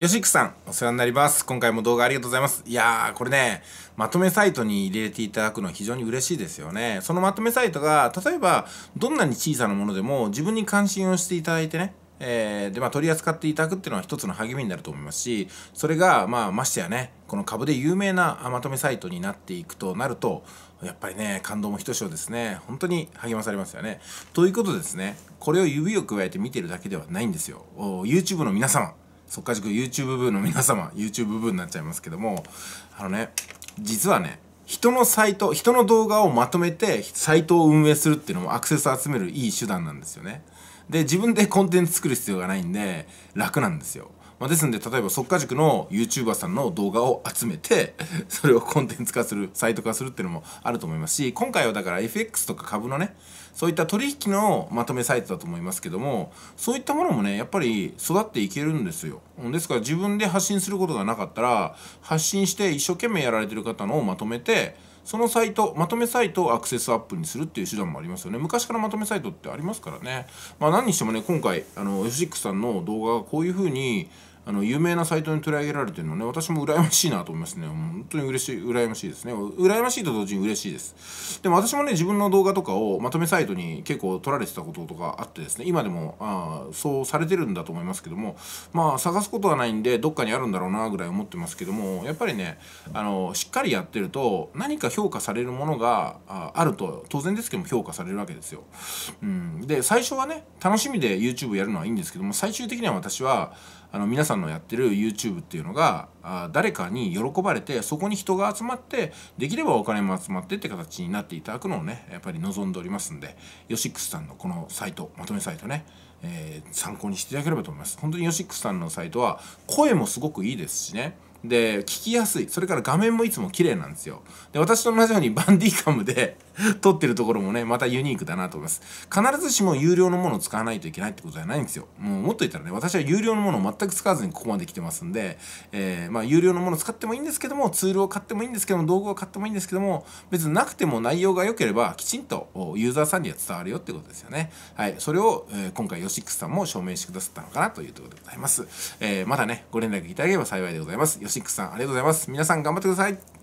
よしくさん、お世話になります。今回も動画ありがとうございます。いやー、これね、まとめサイトに入れていただくの非常に嬉しいですよね。そのまとめサイトが、例えば、どんなに小さなものでも自分に関心をしていただいてね、えー、で、まあ、取り扱っていただくっていうのは一つの励みになると思いますし、それが、まあ、ましてやね、この株で有名なまとめサイトになっていくとなると、やっぱりね、感動もひとしおですね。本当に励まされますよね。ということですね、これを指を加えて見てるだけではないんですよ。YouTube の皆様。速稼塾 YouTube 部の皆様 YouTube 部になっちゃいますけどもあのね実はね人のサイト人の動画をまとめてサイトを運営するっていうのもアクセス集めるいい手段なんですよねで自分でコンテンツ作る必要がないんで楽なんですよまあ、ですんで例えば即果塾の YouTuber さんの動画を集めて それをコンテンツ化するサイト化するっていうのもあると思いますし今回はだから FX とか株のねそういった取引のまとめサイトだと思いますけどもそういったものもねやっぱり育っていけるんですよですから自分で発信することがなかったら発信して一生懸命やられてる方のをまとめてそのサイトまとめサイトをアクセスアップにするっていう手段もありますよね昔からまとめサイトってありますからねまあ何にしてもね今回あの F6 さんの動画がこういう風にあの有名なサイトに取り上げられてるのね私も羨ましいなと思いますね本当に嬉しい羨ましいですね羨ましいと同時に嬉しいですでも私もね自分の動画とかをまとめサイトに結構撮られてたこととかあってですね今でもあそうされてるんだと思いますけどもまあ探すことはないんでどっかにあるんだろうなぐらい思ってますけどもやっぱりねあのしっかりやってると何か評価されるものがあると当然ですけども評価されるわけですよ、うん、で最初はね楽しみで YouTube やるのはいいんですけども最終的には私はあの皆さんのやってる YouTube っていうのがあ誰かに喜ばれてそこに人が集まってできればお金も集まってって形になっていただくのをねやっぱり望んでおりますんでヨシックスさんのこのサイトまとめサイトね、えー、参考にしていただければと思います本当にヨシックスさんのサイトは声もすごくいいですしねで聞きやすいそれから画面もいつも綺麗なんですよで私と同じようにバンディカムで撮 ってるところもね、またユニークだなと思います。必ずしも有料のものを使わないといけないってことじゃないんですよ。もうもっと言ったらね、私は有料のものを全く使わずにここまで来てますんで、えー、まあ、有料のものを使ってもいいんですけども、ツールを買ってもいいんですけども、道具を買ってもいいんですけども、別になくても内容が良ければ、きちんとユーザーさんには伝わるよってことですよね。はい。それを、えー、今回、ヨシックスさんも証明してくださったのかなというところでございます。えー、まだね、ご連絡いただければ幸いでございます。ヨシックスさん、ありがとうございます。皆さん頑張ってください。